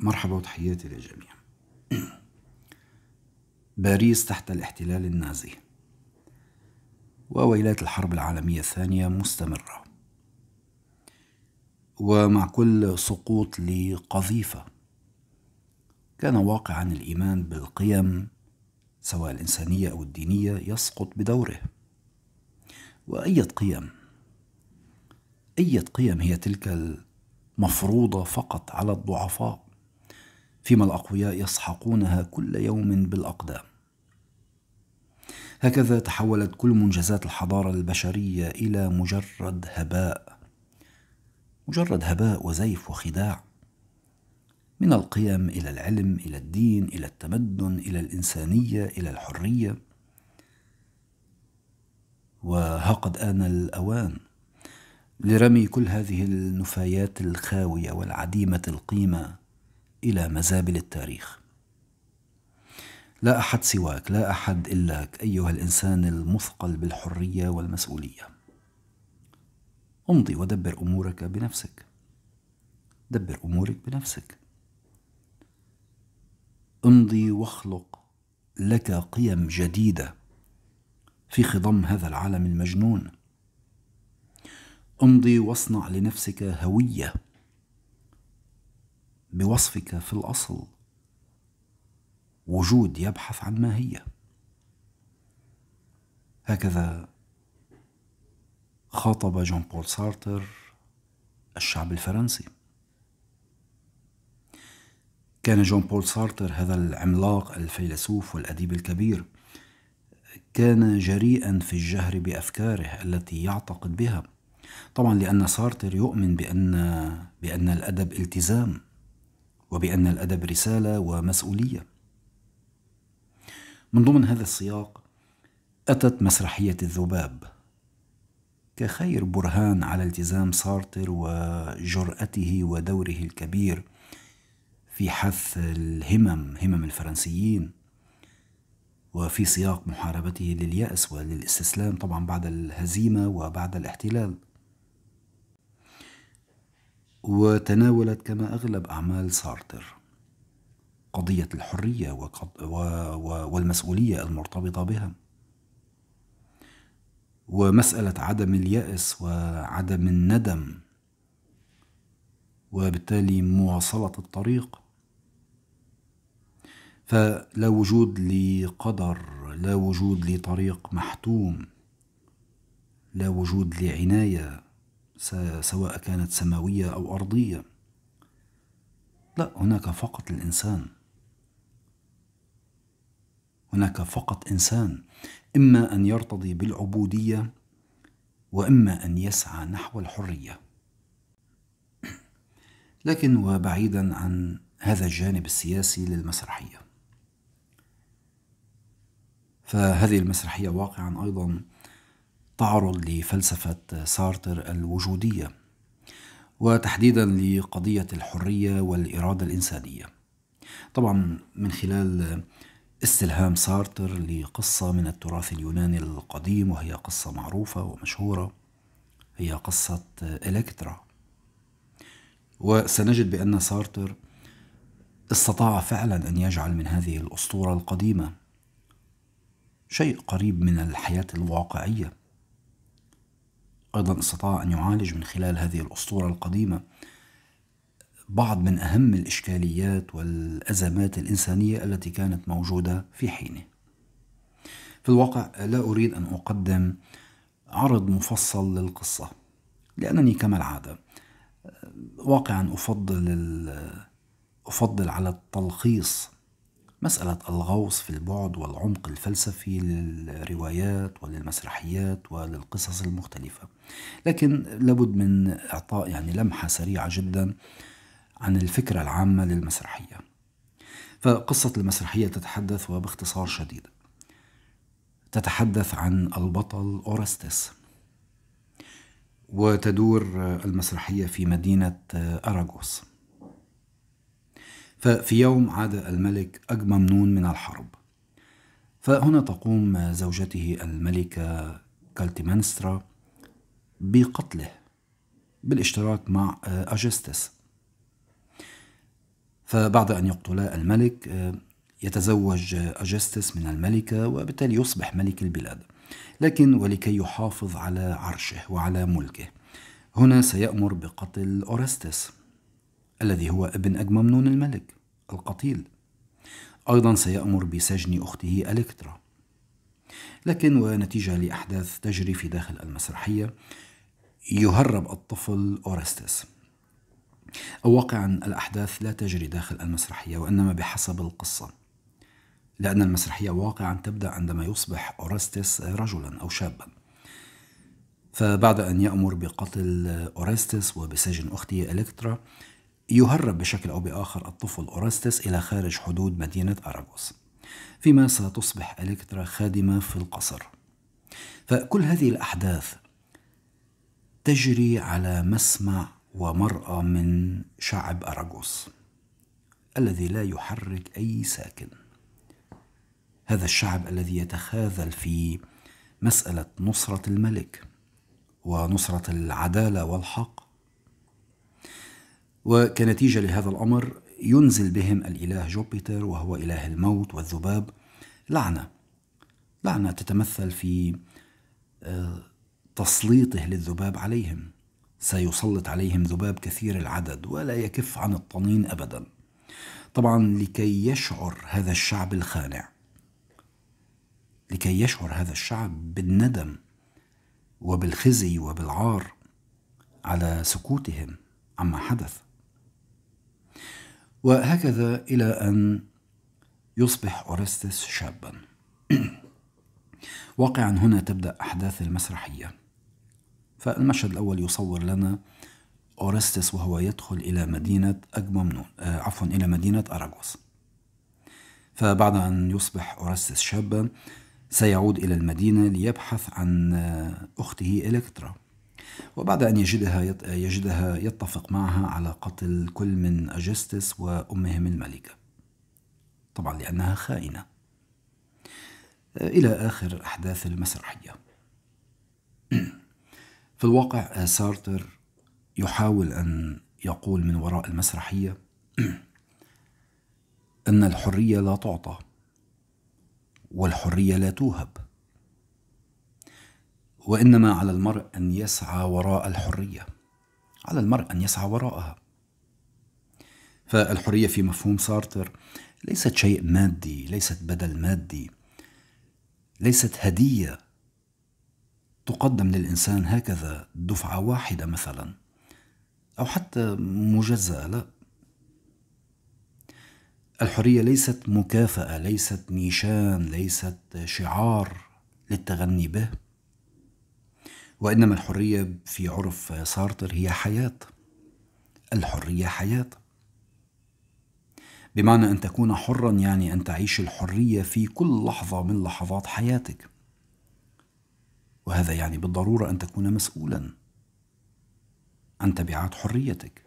مرحبا وتحياتي للجميع باريس تحت الاحتلال النازي وويلات الحرب العالمية الثانية مستمرة ومع كل سقوط لقذيفة كان واقعا الإيمان بالقيم سواء الإنسانية أو الدينية يسقط بدوره وأية قيم أية قيم هي تلك المفروضة فقط على الضعفاء فيما الأقوياء يسحقونها كل يوم بالأقدام هكذا تحولت كل منجزات الحضارة البشرية إلى مجرد هباء مجرد هباء وزيف وخداع من القيم إلى العلم إلى الدين إلى التمدن إلى الإنسانية إلى الحرية وها قد آن الأوان لرمي كل هذه النفايات الخاوية والعديمة القيمة إلى مزابل التاريخ لا أحد سواك لا أحد إلاك أيها الإنسان المثقل بالحرية والمسؤولية امضي ودبر أمورك بنفسك دبر أمورك بنفسك امضي واخلق لك قيم جديدة في خضم هذا العالم المجنون امضي واصنع لنفسك هويه بوصفك في الاصل وجود يبحث عن ماهيه هكذا خاطب جون بول سارتر الشعب الفرنسي كان جون بول سارتر هذا العملاق الفيلسوف والأديب الكبير كان جريئا في الجهر بأفكاره التي يعتقد بها طبعا لأن سارتر يؤمن بأن, بأن الأدب التزام وبأن الأدب رسالة ومسؤولية. من ضمن هذا السياق أتت مسرحية الذباب كخير برهان على التزام سارتر وجرأته ودوره الكبير في حث الهمم همم الفرنسيين وفي سياق محاربته لليأس وللاستسلام طبعا بعد الهزيمة وبعد الاحتلال وتناولت كما أغلب أعمال سارتر قضية الحرية والمسؤولية المرتبطة بها ومسألة عدم اليأس وعدم الندم وبالتالي مواصلة الطريق فلا وجود لقدر لا وجود لطريق محتوم لا وجود لعناية سواء كانت سماوية أو أرضية لا هناك فقط الإنسان هناك فقط إنسان إما أن يرتضي بالعبودية وإما أن يسعى نحو الحرية لكن وبعيدا عن هذا الجانب السياسي للمسرحية فهذه المسرحية واقعا أيضا تعرض لفلسفة سارتر الوجودية وتحديدا لقضية الحرية والإرادة الإنسانية طبعا من خلال استلهام سارتر لقصة من التراث اليوناني القديم وهي قصة معروفة ومشهورة هي قصة إلكترا وسنجد بأن سارتر استطاع فعلا أن يجعل من هذه الأسطورة القديمة شيء قريب من الحياة الواقعية أيضا استطاع أن يعالج من خلال هذه الأسطورة القديمة بعض من أهم الإشكاليات والأزمات الإنسانية التي كانت موجودة في حينه. في الواقع لا أريد أن أقدم عرض مفصل للقصة لأنني كما العادة واقعا أفضل أفضل على التلخيص مسألة الغوص في البعد والعمق الفلسفي للروايات وللمسرحيات وللقصص المختلفة لكن لابد من إعطاء يعني لمحة سريعة جدا عن الفكرة العامة للمسرحية فقصة المسرحية تتحدث وباختصار شديد تتحدث عن البطل أورستيس وتدور المسرحية في مدينة أراغوس ففي يوم عاد الملك أجممنون من الحرب فهنا تقوم زوجته الملكة كالتيمانسترا بقتله بالاشتراك مع أجستس فبعد أن يقتلا الملك يتزوج أجستس من الملكة وبالتالي يصبح ملك البلاد لكن ولكي يحافظ على عرشه وعلى ملكه هنا سيأمر بقتل أورستس الذي هو ابن أجممنون الملك القتيل أيضا سيأمر بسجن أخته ألكترا لكن ونتيجة لأحداث تجري في داخل المسرحية يهرب الطفل أورستيس أو واقعا الأحداث لا تجري داخل المسرحية وإنما بحسب القصة لأن المسرحية واقعا تبدأ عندما يصبح أورستيس رجلا أو شابا فبعد أن يأمر بقتل أورستيس وبسجن أخته إلكترا يهرب بشكل أو بآخر الطفل أورستس إلى خارج حدود مدينة أراغوس فيما ستصبح إلكترا خادمة في القصر فكل هذه الأحداث تجري على مسمع ومرأة من شعب أراغوس الذي لا يحرك أي ساكن هذا الشعب الذي يتخاذل في مسألة نصرة الملك ونصرة العدالة والحق وكنتيجة لهذا الأمر ينزل بهم الإله جوبيتر وهو إله الموت والذباب لعنة لعنة تتمثل في آه، تسليطه للذباب عليهم سيسلط عليهم ذباب كثير العدد ولا يكف عن الطنين أبدا طبعا لكي يشعر هذا الشعب الخانع لكي يشعر هذا الشعب بالندم وبالخزي وبالعار على سكوتهم عما حدث وهكذا إلى أن يصبح أورستس شابا واقعا هنا تبدأ أحداث المسرحية فالمشهد الأول يصور لنا أورستس وهو يدخل إلى مدينة أجممنون آه عفوا إلى مدينة أراغوس فبعد أن يصبح أورستس شابا سيعود إلى المدينة ليبحث عن آه، أخته إلكترا وبعد أن يجدها يجدها يتفق معها على قتل كل من أجستس وأمهم الملكة طبعا لأنها خائنة إلى آخر أحداث المسرحية في الواقع آه، سارتر يحاول أن يقول من وراء المسرحية أن الحرية لا تعطى والحرية لا توهب وانما على المرء ان يسعى وراء الحريه على المرء ان يسعى وراءها فالحريه في مفهوم سارتر ليست شيء مادي ليست بدل مادي ليست هديه تقدم للانسان هكذا دفعه واحده مثلا او حتى مجزاه لا الحريه ليست مكافاه ليست نيشان ليست شعار للتغني به وإنما الحرية في عرف سارتر هي حياة الحرية حياة بمعنى أن تكون حرا يعني أن تعيش الحرية في كل لحظة من لحظات حياتك وهذا يعني بالضرورة أن تكون مسؤولا عن تبعات حريتك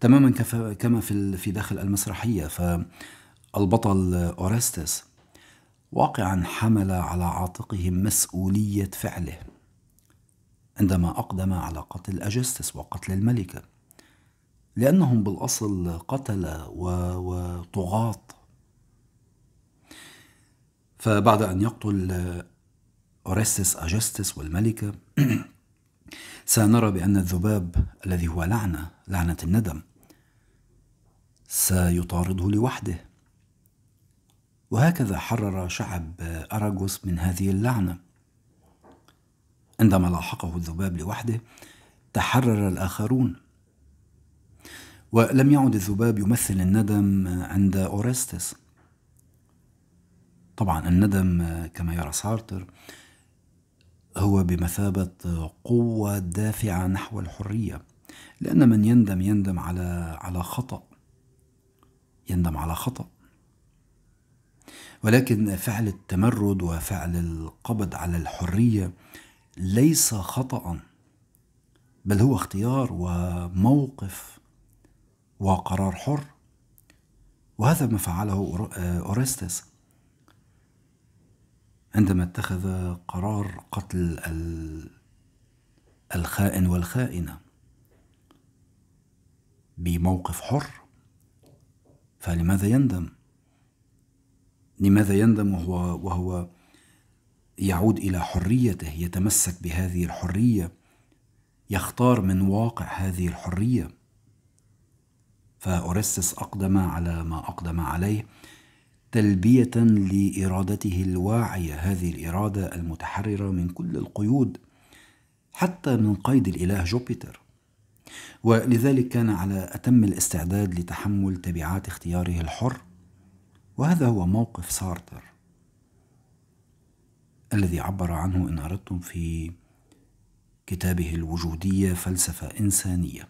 تماما كما في في داخل المسرحية فالبطل أورستس واقعا حمل على عاتقهم مسؤولية فعله عندما أقدم على قتل أجستس وقتل الملكة لأنهم بالأصل قتلة وطغاة فبعد أن يقتل أورستس أجستس والملكة سنرى بأن الذباب الذي هو لعنة لعنة الندم سيطارده لوحده وهكذا حرر شعب أراغوس من هذه اللعنة عندما لاحقه الذباب لوحده تحرر الآخرون ولم يعد الذباب يمثل الندم عند أورستس طبعا الندم كما يرى سارتر هو بمثابة قوة دافعة نحو الحرية لأن من يندم يندم على على خطأ يندم على خطأ ولكن فعل التمرد وفعل القبض على الحرية ليس خطأ بل هو اختيار وموقف وقرار حر وهذا ما فعله أورستس عندما اتخذ قرار قتل الخائن والخائنة بموقف حر فلماذا يندم؟ لماذا يندم وهو, وهو يعود إلى حريته يتمسك بهذه الحرية يختار من واقع هذه الحرية فأورستس أقدم على ما أقدم عليه تلبية لإرادته الواعية هذه الإرادة المتحررة من كل القيود حتى من قيد الإله جوبيتر ولذلك كان على أتم الاستعداد لتحمل تبعات اختياره الحر وهذا هو موقف سارتر الذي عبر عنه إن أردتم في كتابه الوجودية فلسفة إنسانية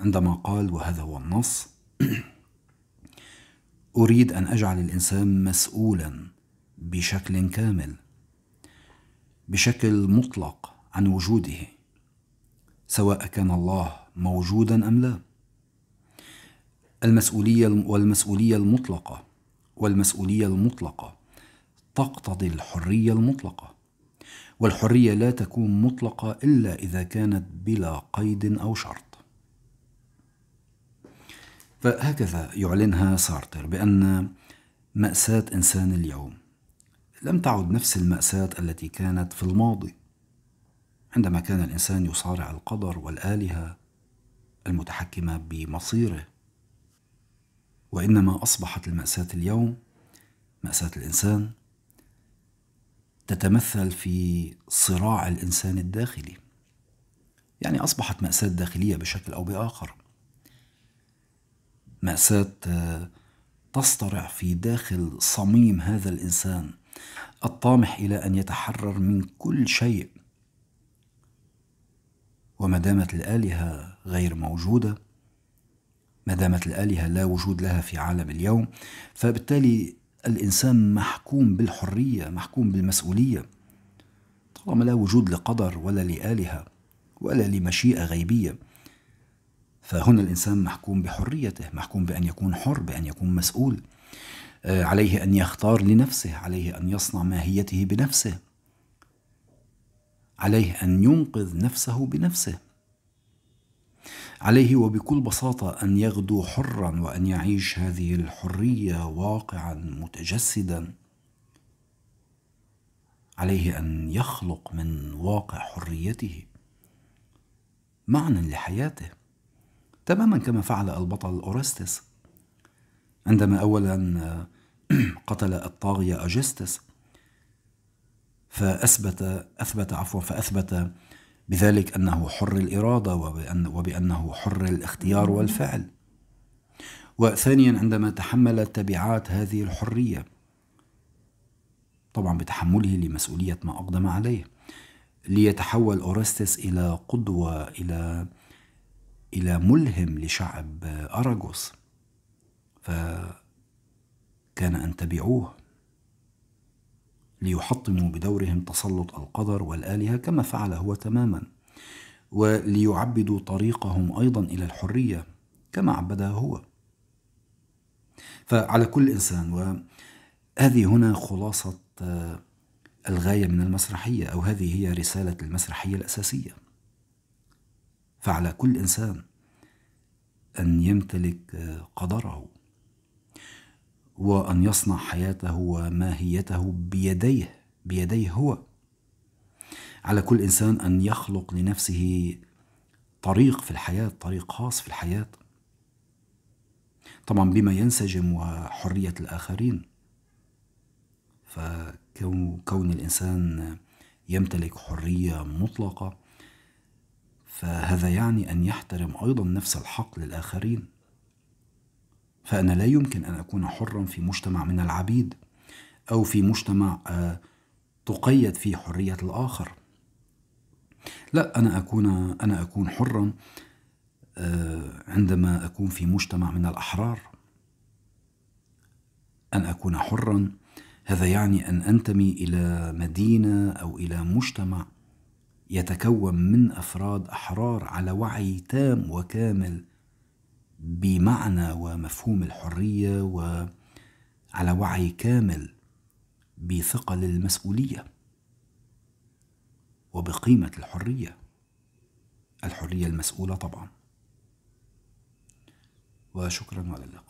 عندما قال وهذا هو النص أريد أن أجعل الإنسان مسؤولا بشكل كامل بشكل مطلق عن وجوده سواء كان الله موجودا أم لا المسؤولية والمسؤولية المطلقة والمسؤولية المطلقة تقتضي الحرية المطلقة والحرية لا تكون مطلقة إلا إذا كانت بلا قيد أو شرط فهكذا يعلنها سارتر بأن مأساة إنسان اليوم لم تعد نفس المأساة التي كانت في الماضي عندما كان الإنسان يصارع القدر والآلهة المتحكمة بمصيره وانما اصبحت الماساه اليوم ماساه الانسان تتمثل في صراع الانسان الداخلي يعني اصبحت ماساه داخليه بشكل او باخر ماساه آه، تصطرع في داخل صميم هذا الانسان الطامح الى ان يتحرر من كل شيء وما دامت الالهه غير موجوده ما دامت الآلهة لا وجود لها في عالم اليوم فبالتالي الإنسان محكوم بالحرية محكوم بالمسؤولية طالما لا وجود لقدر ولا لآلهة ولا لمشيئة غيبية فهنا الإنسان محكوم بحريته محكوم بأن يكون حر بأن يكون مسؤول آه، عليه أن يختار لنفسه عليه أن يصنع ماهيته بنفسه عليه أن ينقذ نفسه بنفسه عليه وبكل بساطه ان يغدو حرا وان يعيش هذه الحريه واقعا متجسدا عليه ان يخلق من واقع حريته معنى لحياته تماما كما فعل البطل اورستس عندما اولا قتل الطاغيه اجستس فاثبت اثبت عفوا فاثبت بذلك أنه حر الإرادة وبأن وبأنه حر الاختيار والفعل وثانيا عندما تحمل تبعات هذه الحرية طبعا بتحمله لمسؤولية ما أقدم عليه ليتحول أورستس إلى قدوة إلى إلى ملهم لشعب أراغوس فكان أن تبعوه ليحطموا بدورهم تسلط القدر والآلهة كما فعل هو تماما وليعبدوا طريقهم أيضا إلى الحرية كما عبدها هو فعلى كل إنسان وهذه هنا خلاصة آه، الغاية من المسرحية أو هذه هي رسالة المسرحية الأساسية فعلى كل إنسان أن يمتلك آه، قدره وأن يصنع حياته وماهيته بيديه بيديه هو على كل إنسان أن يخلق لنفسه طريق في الحياة طريق خاص في الحياة طبعا بما ينسجم وحرية الآخرين فكون الإنسان يمتلك حرية مطلقة فهذا يعني أن يحترم أيضا نفس الحق للآخرين فأنا لا يمكن أن أكون حرا في مجتمع من العبيد أو في مجتمع آه، تقيد فيه حرية الآخر لا أنا أكون أنا أكون حرا آه، عندما أكون في مجتمع من الأحرار أن أكون حرا هذا يعني أن أنتمي إلى مدينة أو إلى مجتمع يتكون من أفراد أحرار على وعي تام وكامل بمعنى ومفهوم الحرية وعلى وعي كامل بثقل المسؤولية وبقيمة الحرية الحرية المسؤولة طبعا وشكرا على اللقاء